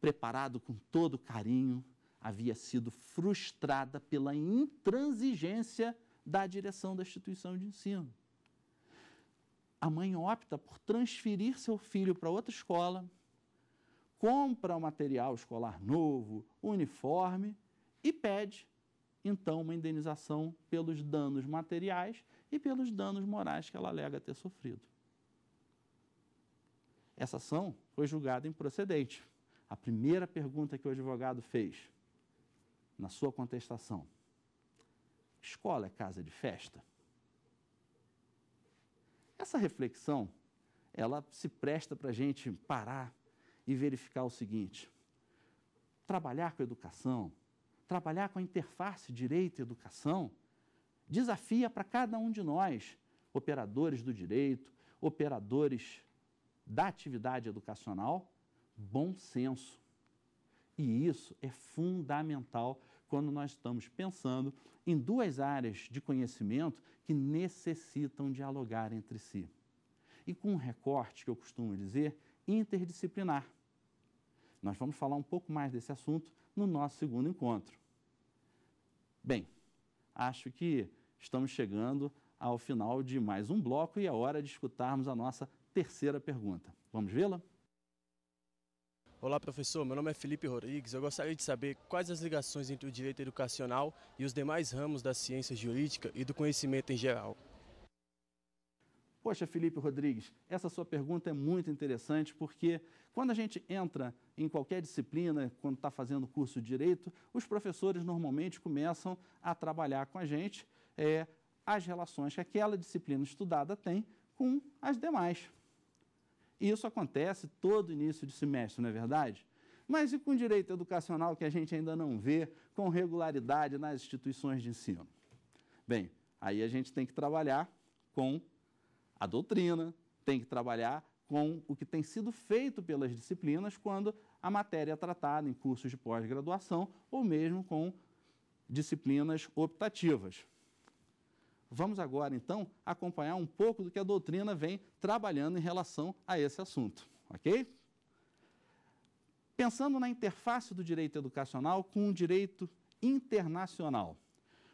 Speaker 1: preparado com todo carinho, havia sido frustrada pela intransigência da direção da instituição de ensino a mãe opta por transferir seu filho para outra escola, compra o material escolar novo, uniforme e pede então uma indenização pelos danos materiais e pelos danos morais que ela alega ter sofrido. Essa ação foi julgada improcedente. A primeira pergunta que o advogado fez na sua contestação: escola é casa de festa? Essa reflexão, ela se presta para a gente parar e verificar o seguinte: trabalhar com a educação, trabalhar com a interface direito e educação, desafia para cada um de nós, operadores do direito, operadores da atividade educacional, bom senso. E isso é fundamental quando nós estamos pensando em duas áreas de conhecimento que necessitam dialogar entre si. E com um recorte que eu costumo dizer interdisciplinar. Nós vamos falar um pouco mais desse assunto no nosso segundo encontro. Bem, acho que estamos chegando ao final de mais um bloco e é hora de escutarmos a nossa terceira pergunta. Vamos vê-la? Olá, professor. Meu nome é Felipe Rodrigues. Eu gostaria de saber quais as ligações entre o direito educacional e os demais ramos da ciência jurídica e do conhecimento em geral. Poxa, Felipe Rodrigues, essa sua pergunta é muito interessante porque quando a gente entra em qualquer disciplina, quando está fazendo curso de direito, os professores normalmente começam a trabalhar com a gente é, as relações que aquela disciplina estudada tem com as demais. E isso acontece todo início de semestre, não é verdade? Mas e com direito educacional que a gente ainda não vê com regularidade nas instituições de ensino? Bem, aí a gente tem que trabalhar com a doutrina, tem que trabalhar com o que tem sido feito pelas disciplinas quando a matéria é tratada em cursos de pós-graduação ou mesmo com disciplinas optativas. Vamos agora, então, acompanhar um pouco do que a doutrina vem trabalhando em relação a esse assunto, ok? Pensando na interface do direito educacional com o direito internacional,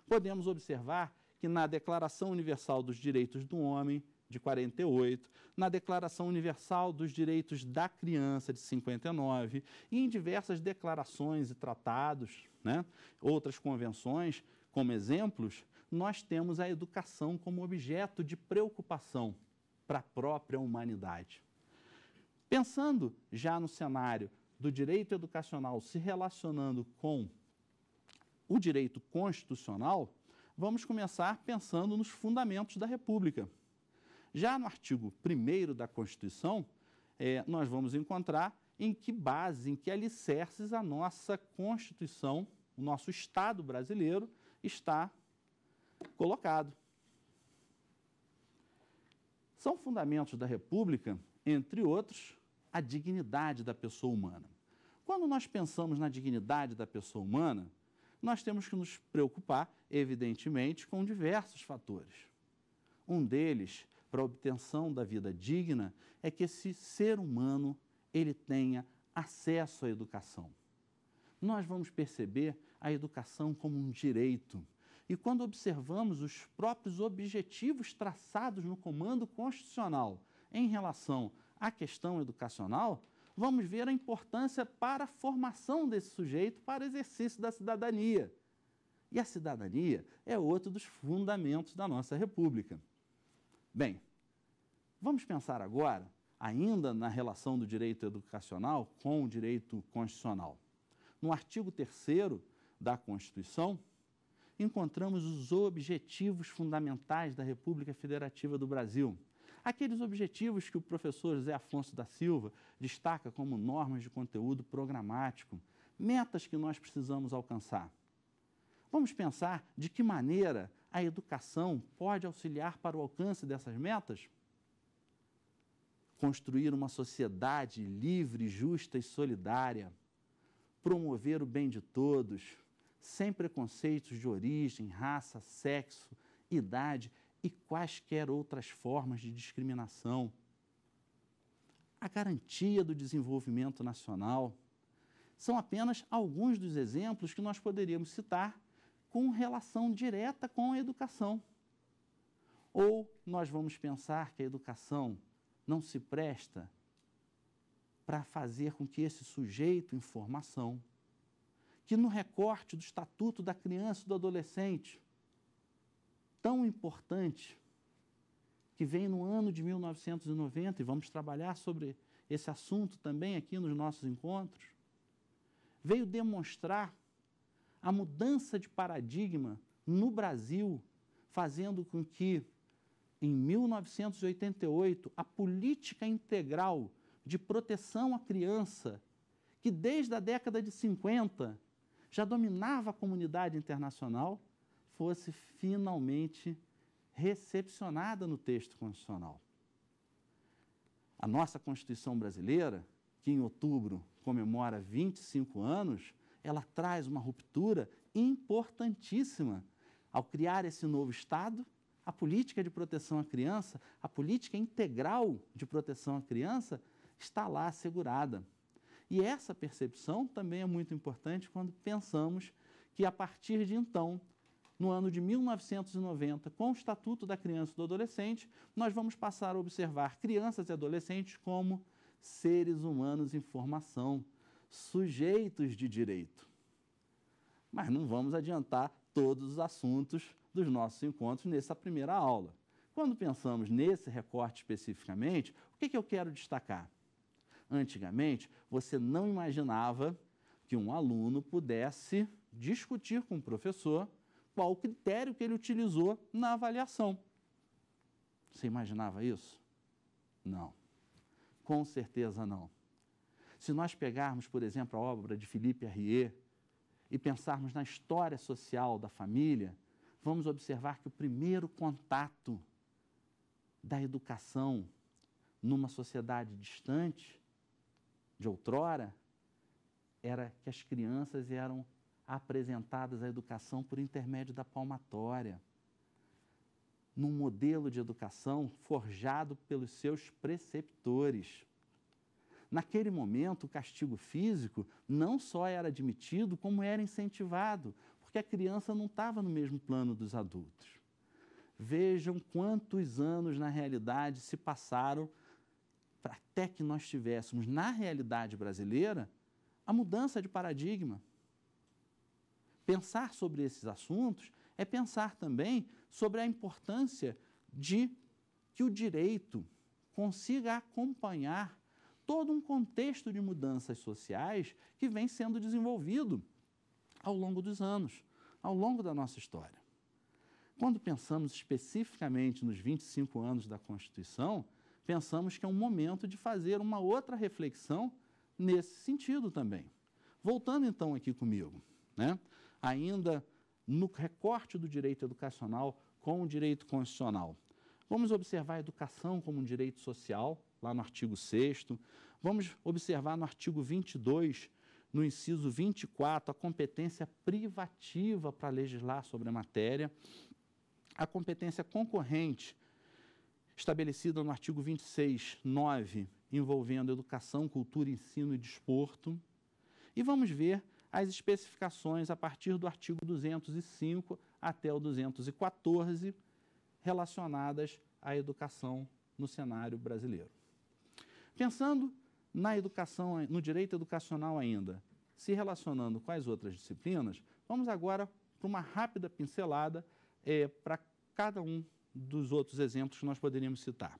Speaker 1: podemos observar que na Declaração Universal dos Direitos do Homem, de 48, na Declaração Universal dos Direitos da Criança, de 59, e em diversas declarações e tratados, né, outras convenções, como exemplos, nós temos a educação como objeto de preocupação para a própria humanidade. Pensando já no cenário do direito educacional se relacionando com o direito constitucional, vamos começar pensando nos fundamentos da República. Já no artigo 1 da Constituição, eh, nós vamos encontrar em que base, em que alicerces a nossa Constituição, o nosso Estado brasileiro, está colocado. São fundamentos da República, entre outros, a dignidade da pessoa humana. Quando nós pensamos na dignidade da pessoa humana, nós temos que nos preocupar, evidentemente, com diversos fatores. Um deles, para a obtenção da vida digna, é que esse ser humano ele tenha acesso à educação. Nós vamos perceber a educação como um direito e quando observamos os próprios objetivos traçados no comando constitucional em relação à questão educacional, vamos ver a importância para a formação desse sujeito para o exercício da cidadania. E a cidadania é outro dos fundamentos da nossa República. Bem, vamos pensar agora, ainda na relação do direito educacional com o direito constitucional. No artigo 3 da Constituição, encontramos os objetivos fundamentais da República Federativa do Brasil. Aqueles objetivos que o professor José Afonso da Silva destaca como normas de conteúdo programático, metas que nós precisamos alcançar. Vamos pensar de que maneira a educação pode auxiliar para o alcance dessas metas? Construir uma sociedade livre, justa e solidária. Promover o bem de todos sem preconceitos de origem, raça, sexo, idade e quaisquer outras formas de discriminação. A garantia do desenvolvimento nacional são apenas alguns dos exemplos que nós poderíamos citar com relação direta com a educação. Ou nós vamos pensar que a educação não se presta para fazer com que esse sujeito em formação que no recorte do Estatuto da Criança e do Adolescente, tão importante, que vem no ano de 1990, e vamos trabalhar sobre esse assunto também aqui nos nossos encontros, veio demonstrar a mudança de paradigma no Brasil, fazendo com que, em 1988, a política integral de proteção à criança, que desde a década de 50 já dominava a comunidade internacional, fosse finalmente recepcionada no texto constitucional. A nossa Constituição brasileira, que em outubro comemora 25 anos, ela traz uma ruptura importantíssima ao criar esse novo Estado, a política de proteção à criança, a política integral de proteção à criança, está lá assegurada. E essa percepção também é muito importante quando pensamos que, a partir de então, no ano de 1990, com o Estatuto da Criança e do Adolescente, nós vamos passar a observar crianças e adolescentes como seres humanos em formação, sujeitos de direito. Mas não vamos adiantar todos os assuntos dos nossos encontros nessa primeira aula. Quando pensamos nesse recorte especificamente, o que, que eu quero destacar? Antigamente, você não imaginava que um aluno pudesse discutir com o professor qual o critério que ele utilizou na avaliação. Você imaginava isso? Não. Com certeza não. Se nós pegarmos, por exemplo, a obra de Philippe Arrier e pensarmos na história social da família, vamos observar que o primeiro contato da educação numa sociedade distante de outrora era que as crianças eram apresentadas à educação por intermédio da palmatória, num modelo de educação forjado pelos seus preceptores. Naquele momento, o castigo físico não só era admitido, como era incentivado, porque a criança não estava no mesmo plano dos adultos. Vejam quantos anos, na realidade, se passaram até que nós tivéssemos na realidade brasileira a mudança de paradigma. Pensar sobre esses assuntos é pensar também sobre a importância de que o direito consiga acompanhar todo um contexto de mudanças sociais que vem sendo desenvolvido ao longo dos anos, ao longo da nossa história. Quando pensamos especificamente nos 25 anos da Constituição, pensamos que é um momento de fazer uma outra reflexão nesse sentido também. Voltando então aqui comigo, né? ainda no recorte do direito educacional com o direito constitucional. Vamos observar a educação como um direito social, lá no artigo 6 Vamos observar no artigo 22, no inciso 24, a competência privativa para legislar sobre a matéria, a competência concorrente estabelecida no artigo 26, 9, envolvendo educação, cultura, ensino e desporto. E vamos ver as especificações a partir do artigo 205 até o 214 relacionadas à educação no cenário brasileiro. Pensando na educação, no direito educacional ainda, se relacionando com as outras disciplinas, vamos agora para uma rápida pincelada é, para cada um dos outros exemplos que nós poderíamos citar.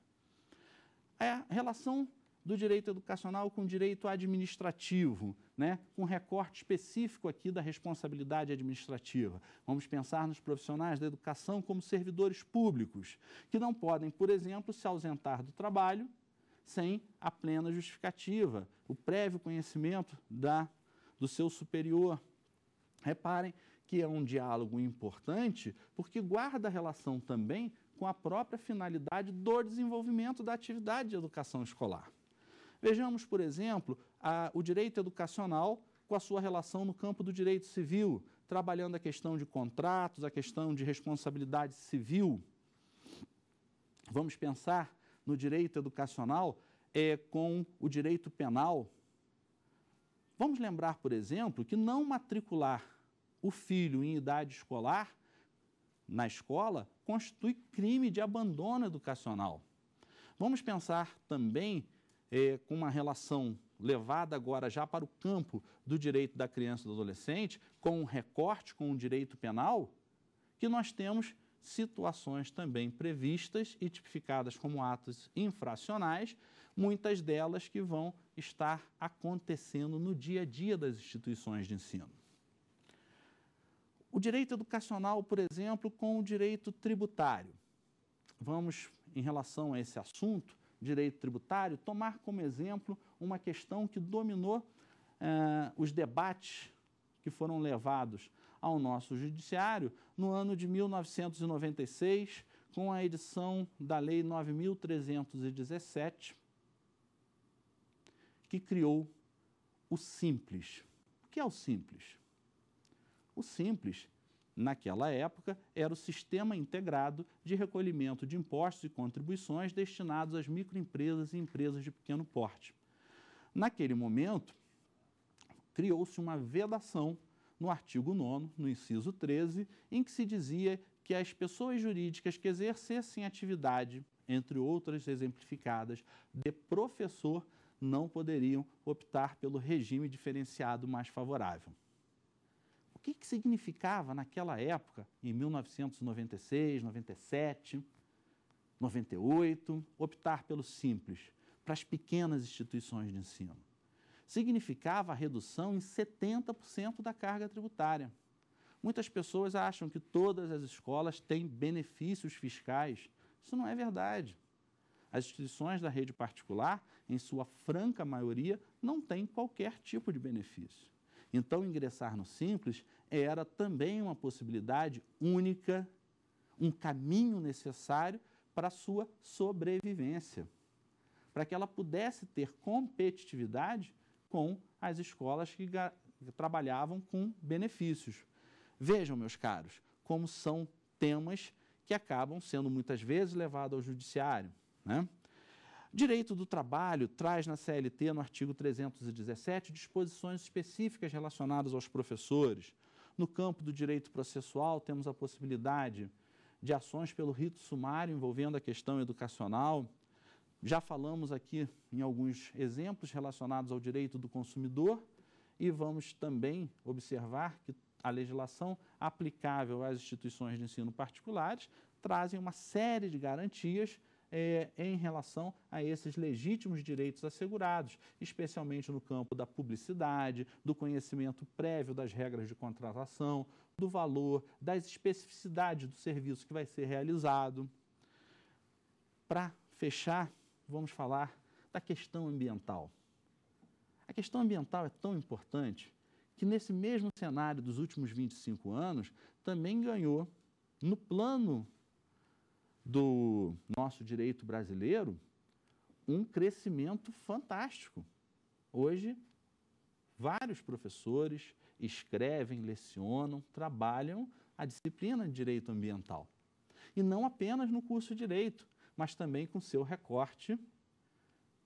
Speaker 1: É a relação do direito educacional com direito administrativo, né? com recorte específico aqui da responsabilidade administrativa. Vamos pensar nos profissionais da educação como servidores públicos, que não podem, por exemplo, se ausentar do trabalho sem a plena justificativa, o prévio conhecimento da, do seu superior. Reparem que é um diálogo importante, porque guarda relação também com a própria finalidade do desenvolvimento da atividade de educação escolar. Vejamos, por exemplo, a, o direito educacional com a sua relação no campo do direito civil, trabalhando a questão de contratos, a questão de responsabilidade civil. Vamos pensar no direito educacional é, com o direito penal. Vamos lembrar, por exemplo, que não matricular o filho em idade escolar na escola constitui crime de abandono educacional. Vamos pensar também eh, com uma relação levada agora já para o campo do direito da criança e do adolescente, com um recorte com o direito penal, que nós temos situações também previstas e tipificadas como atos infracionais, muitas delas que vão estar acontecendo no dia a dia das instituições de ensino. O direito educacional, por exemplo, com o direito tributário. Vamos, em relação a esse assunto, direito tributário, tomar como exemplo uma questão que dominou eh, os debates que foram levados ao nosso judiciário no ano de 1996, com a edição da Lei 9.317, que criou o Simples. O que é o Simples? O Simples, naquela época, era o sistema integrado de recolhimento de impostos e contribuições destinados às microempresas e empresas de pequeno porte. Naquele momento, criou-se uma vedação no artigo 9, no inciso 13, em que se dizia que as pessoas jurídicas que exercessem atividade, entre outras exemplificadas, de professor, não poderiam optar pelo regime diferenciado mais favorável que, que significava naquela época, em 1996, 97, 98, optar pelo simples para as pequenas instituições de ensino? Significava a redução em 70% da carga tributária. Muitas pessoas acham que todas as escolas têm benefícios fiscais. Isso não é verdade. As instituições da rede particular, em sua franca maioria, não têm qualquer tipo de benefício. Então, ingressar no Simples era também uma possibilidade única, um caminho necessário para a sua sobrevivência, para que ela pudesse ter competitividade com as escolas que trabalhavam com benefícios. Vejam, meus caros, como são temas que acabam sendo muitas vezes levados ao judiciário. Né? Direito do trabalho traz na CLT, no artigo 317, disposições específicas relacionadas aos professores. No campo do direito processual, temos a possibilidade de ações pelo rito sumário envolvendo a questão educacional. Já falamos aqui em alguns exemplos relacionados ao direito do consumidor e vamos também observar que a legislação aplicável às instituições de ensino particulares trazem uma série de garantias é, em relação a esses legítimos direitos assegurados, especialmente no campo da publicidade, do conhecimento prévio das regras de contratação, do valor, das especificidades do serviço que vai ser realizado. Para fechar, vamos falar da questão ambiental. A questão ambiental é tão importante que, nesse mesmo cenário dos últimos 25 anos, também ganhou, no plano do nosso direito brasileiro um crescimento fantástico. Hoje, vários professores escrevem, lecionam, trabalham a disciplina de direito ambiental. E não apenas no curso de direito, mas também com seu recorte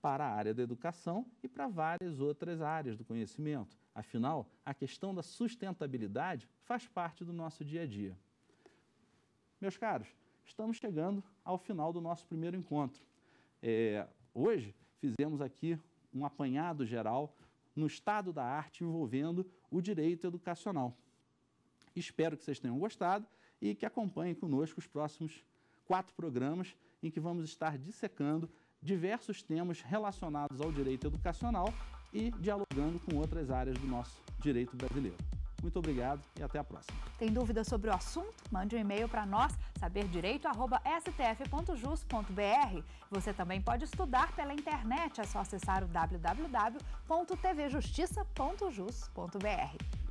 Speaker 1: para a área da educação e para várias outras áreas do conhecimento. Afinal, a questão da sustentabilidade faz parte do nosso dia a dia. Meus caros, estamos chegando ao final do nosso primeiro encontro. É, hoje fizemos aqui um apanhado geral no estado da arte envolvendo o direito educacional. Espero que vocês tenham gostado e que acompanhem conosco os próximos quatro programas em que vamos estar dissecando diversos temas relacionados ao direito educacional e dialogando com outras áreas do nosso direito brasileiro. Muito obrigado e até a próxima. Tem dúvida sobre o assunto? Mande um e-mail para nós, saberdireito.stf.jus.br. Você também pode estudar pela internet, é só acessar o www.tvjustiça.jus.br.